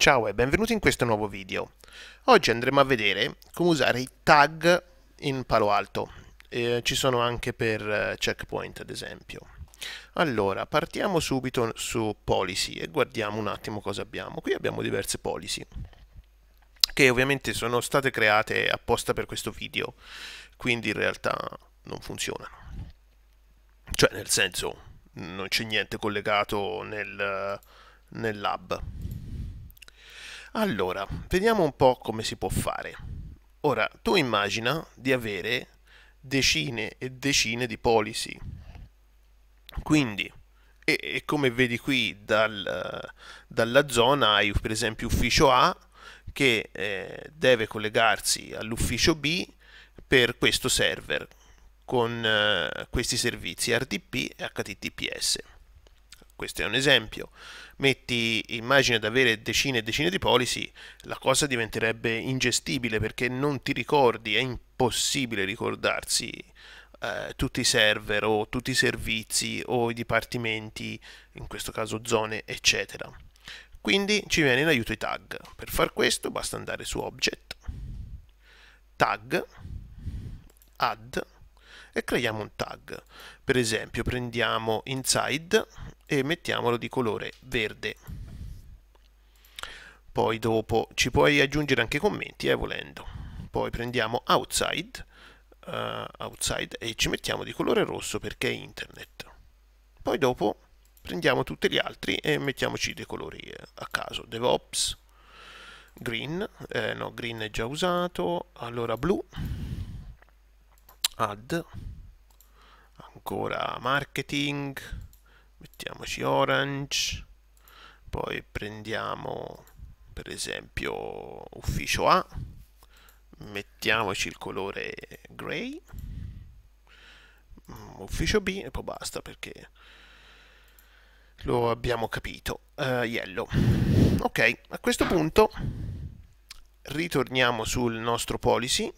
Ciao e benvenuti in questo nuovo video. Oggi andremo a vedere come usare i tag in Palo Alto. Eh, ci sono anche per eh, checkpoint ad esempio. Allora, partiamo subito su policy e guardiamo un attimo cosa abbiamo. Qui abbiamo diverse policy che ovviamente sono state create apposta per questo video, quindi in realtà non funzionano. Cioè, nel senso, non c'è niente collegato nel, eh, nel lab. Allora, vediamo un po' come si può fare. Ora, tu immagina di avere decine e decine di policy. Quindi, e, e come vedi qui dal, dalla zona, hai per esempio ufficio A che eh, deve collegarsi all'ufficio B per questo server con eh, questi servizi RTP e HTTPS. Questo è un esempio metti immagini ad avere decine e decine di policy, la cosa diventerebbe ingestibile perché non ti ricordi, è impossibile ricordarsi eh, tutti i server o tutti i servizi o i dipartimenti, in questo caso zone, eccetera. Quindi ci viene in aiuto i tag. Per far questo basta andare su Object, Tag, Add, e creiamo un tag. Per esempio prendiamo inside e mettiamolo di colore verde. Poi dopo ci puoi aggiungere anche commenti, eh, volendo. Poi prendiamo outside, uh, outside e ci mettiamo di colore rosso perché è internet. Poi dopo prendiamo tutti gli altri e mettiamoci dei colori eh, a caso. DevOps, green, eh, no, green è già usato, allora blu add ancora marketing mettiamoci orange poi prendiamo per esempio ufficio A mettiamoci il colore grey mm, ufficio B e poi basta perché lo abbiamo capito uh, yellow ok a questo punto ritorniamo sul nostro policy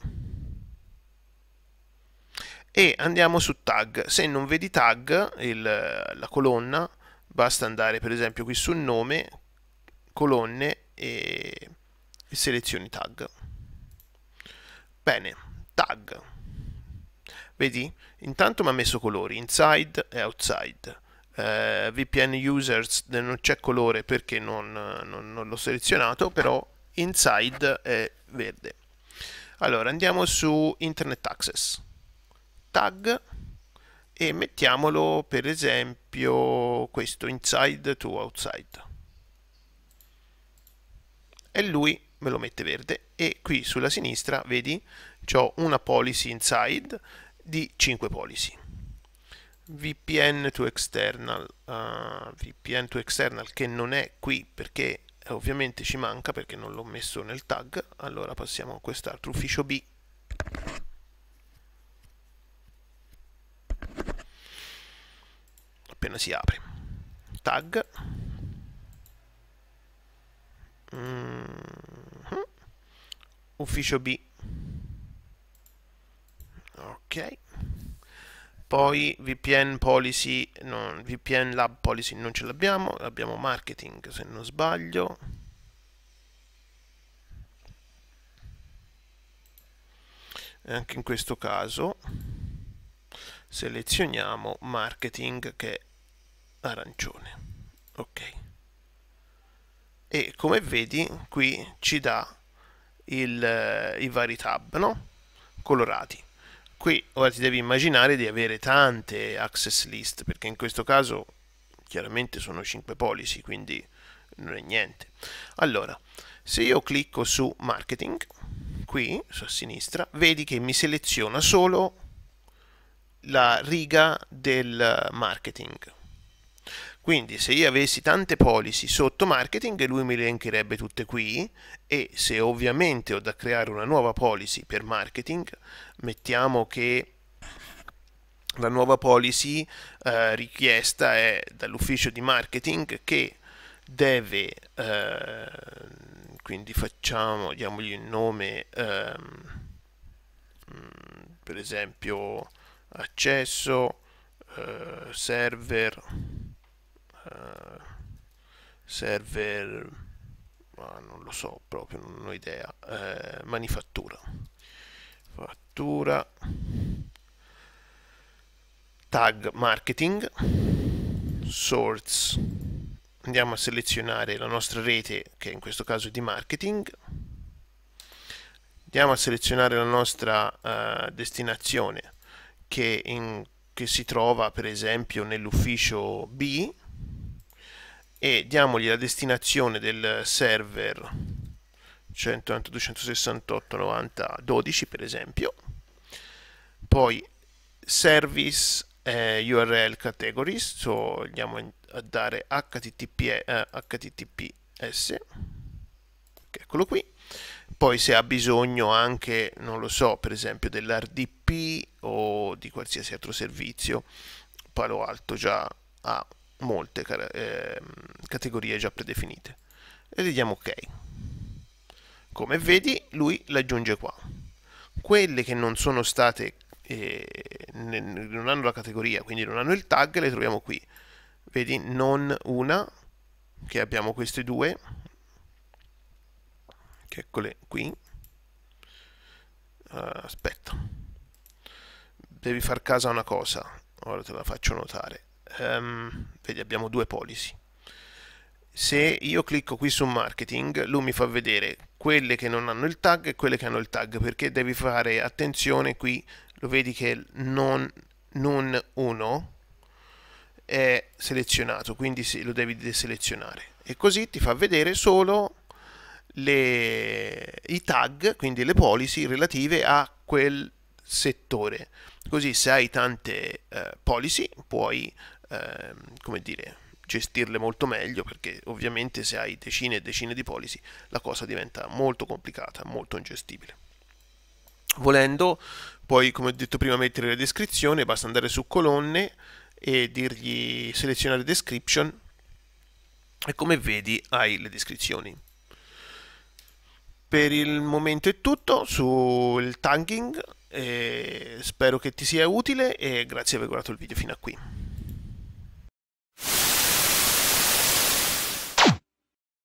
e andiamo su tag. Se non vedi tag, il, la colonna, basta andare per esempio qui sul nome, colonne e, e selezioni tag. Bene, tag. Vedi? Intanto mi ha messo colori, inside e outside. Eh, VPN users non c'è colore perché non, non, non l'ho selezionato, però inside è verde. Allora, andiamo su Internet Access tag e mettiamolo per esempio questo inside to outside e lui me lo mette verde e qui sulla sinistra vedi ho una policy inside di 5 policy VPN to external uh, ah, VPN to external che non è qui perché eh, ovviamente ci manca perché non l'ho messo nel tag allora passiamo a quest'altro ufficio B appena si apre tag mm -hmm. ufficio B ok poi VPN policy no, VPN lab policy non ce l'abbiamo abbiamo marketing se non sbaglio e anche in questo caso selezioniamo marketing che arancione ok e come vedi qui ci dà il, eh, i vari tab no? colorati qui ora ti devi immaginare di avere tante access list perché in questo caso chiaramente sono 5 policy quindi non è niente allora se io clicco su marketing qui su a sinistra vedi che mi seleziona solo la riga del marketing quindi se io avessi tante policy sotto marketing, lui mi elencherebbe tutte qui e se ovviamente ho da creare una nuova policy per marketing, mettiamo che la nuova policy eh, richiesta è dall'ufficio di marketing che deve, eh, quindi facciamo, diamogli il nome, eh, per esempio accesso, eh, server, eh, server, ah, non lo so proprio, non ho idea, eh, manifattura, fattura, tag marketing, source, andiamo a selezionare la nostra rete che in questo caso è di marketing, andiamo a selezionare la nostra eh, destinazione che, in, che si trova per esempio nell'ufficio B, e diamogli la destinazione del server 192.168.90.12 per esempio, poi service eh, URL categories, so, andiamo a dare http, eh, https, eccolo qui, poi se ha bisogno anche, non lo so, per esempio dell'RDP o di qualsiasi altro servizio, Palo Alto già ha molte eh, categorie già predefinite e vediamo ok come vedi lui l'aggiunge aggiunge qua quelle che non sono state eh, non hanno la categoria quindi non hanno il tag le troviamo qui vedi non una che abbiamo queste due eccole qui uh, aspetta devi far caso a una cosa ora te la faccio notare um, vedi, abbiamo due policy. Se io clicco qui su marketing, lui mi fa vedere quelle che non hanno il tag e quelle che hanno il tag, perché devi fare attenzione qui, lo vedi che non, non uno è selezionato, quindi lo devi deselezionare. E così ti fa vedere solo le, i tag, quindi le policy relative a quel settore. Così se hai tante eh, policy puoi eh, come dire, gestirle molto meglio perché ovviamente se hai decine e decine di policy la cosa diventa molto complicata, molto ingestibile. Volendo, poi come ho detto prima mettere la descrizione, basta andare su colonne e dirgli selezionare description e come vedi hai le descrizioni. Per il momento è tutto sul tagging, spero che ti sia utile e grazie per aver guardato il video fino a qui.